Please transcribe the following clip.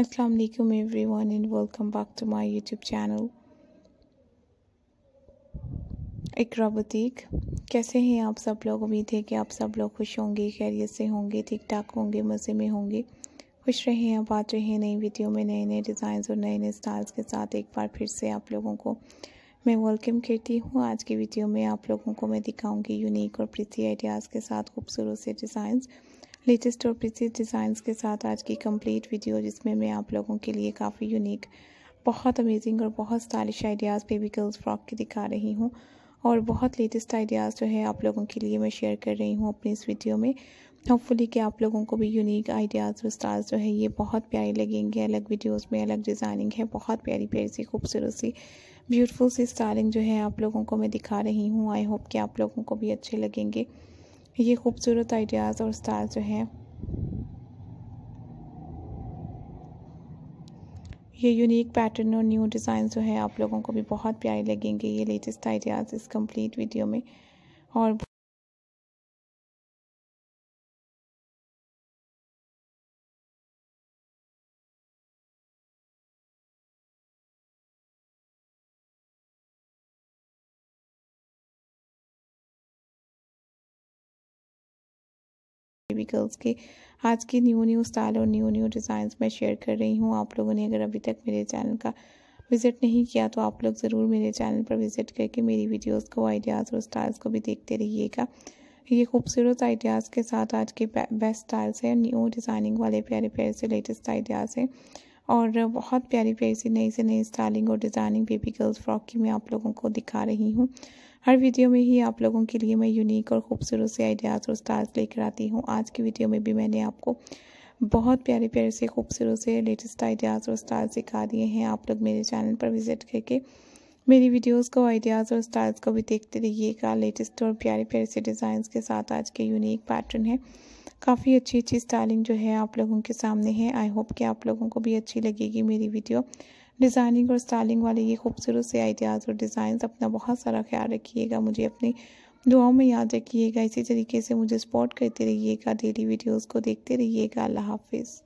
अस्सलाम वालेकुम everyone and welcome back to my YouTube channel Iqra boutique कैसे हैं आप सब लोग उम्मीद है कि आप सब लोग खुश होंगे खैरियत से होंगे ठीक ठाक होंगे मज़े में होंगे खुश रहें अब आते हैं नई वीडियो में नए नए डिज़ाइंस और नए नए स्टाइल्स के साथ एक बार फिर से आप लोगों को मैं वेलकम करती हूँ आज की वीडियो में आप लोगों को मैं दिखाऊंगी यूनिक और प्रीति आइडियाज़ के साथ खूबसूरत से डिज़ाइंस लेटेस्ट और प्रीसीज डिज़ाइंस के साथ आज की कंप्लीट वीडियो जिसमें मैं आप लोगों के लिए काफ़ी यूनिक बहुत अमेजिंग और बहुत stylish ideas baby girls frock की दिखा रही हूँ और बहुत लेटेस्ट आइडियाज़ जो है आप लोगों के लिए मैं शेयर कर रही हूँ अपनी इस वीडियो में होपफुली कि आप लोगों को भी यूनिक आइडियाज़ और स्टार्स जो है ये बहुत प्यारे लगेंगे अलग वीडियोस में अलग डिज़ाइनिंग है बहुत प्यारी प्यारी सी खूबसूरत सी ब्यूटीफुल सी स्टारिंग जो है आप लोगों को मैं दिखा रही हूँ आई होप कि आप लोगों को भी अच्छे लगेंगे ये खूबसूरत आइडियाज़ और स्टार जो हैं ये यूनिक पैटर्न और न्यू डिज़ाइन जो है आप लोगों को भी बहुत प्यारे लगेंगे ये लेटेस्ट आइडियाज़ इस कंप्लीट वीडियो में और बेबी गर्ल्स के आज की न्यू न्यू स्टाइल और न्यू न्यू डिज़ाइंस मैं शेयर कर रही हूँ आप लोगों ने अगर अभी तक मेरे चैनल का विज़िट नहीं किया तो आप लोग ज़रूर मेरे चैनल पर विज़िट करके मेरी वीडियोस को आइडियाज़ और स्टाइल्स को भी देखते रहिएगा ये खूबसूरत आइडियाज़ के साथ आज के बेस्ट स्टाइल्स हैं न्यू डिज़ाइनिंग वाले प्यारे प्यारे से लेटेस्ट आइडियाज़ हैं और बहुत प्यारी प्यारी सी नई से नई स्टाइलिंग और डिज़ाइनिंग बेबी गर्ल्स फ्रॉक की मैं आप लोगों को दिखा रही हूँ हर वीडियो में ही आप लोगों के लिए मैं यूनिक और खूबसूरत से आइडियाज़ और स्टाइल्स लेकर आती हूँ आज की वीडियो में भी मैंने आपको बहुत प्यारे प्यारे से खूबसूरत से लेटेस्ट आइडियाज़ और स्टाइल्स सिखा दिए हैं आप लोग मेरे चैनल पर विज़िट करके मेरी वीडियोस को आइडियाज़ और स्टाइल्स को भी देखते रहिएगा लेटेस्ट और प्यारे प्यारे से डिज़ाइंस के साथ आज के यूनिक पैटर्न है काफ़ी अच्छी अच्छी स्टाइलिंग जो है आप लोगों के सामने है आई होप कि आप लोगों को भी अच्छी लगेगी मेरी वीडियो डिज़ाइनिंग और स्टाइलिंग वाले ये खूबसूरत से आइडियाज़ और डिज़ाइंस अपना बहुत सारा ख्याल रखिएगा मुझे अपनी दुआओं में याद रखिएगा इसी तरीके से मुझे सपोर्ट करते रहिएगा डेली वीडियोस को देखते रहिएगा अल्लाह हाफिज़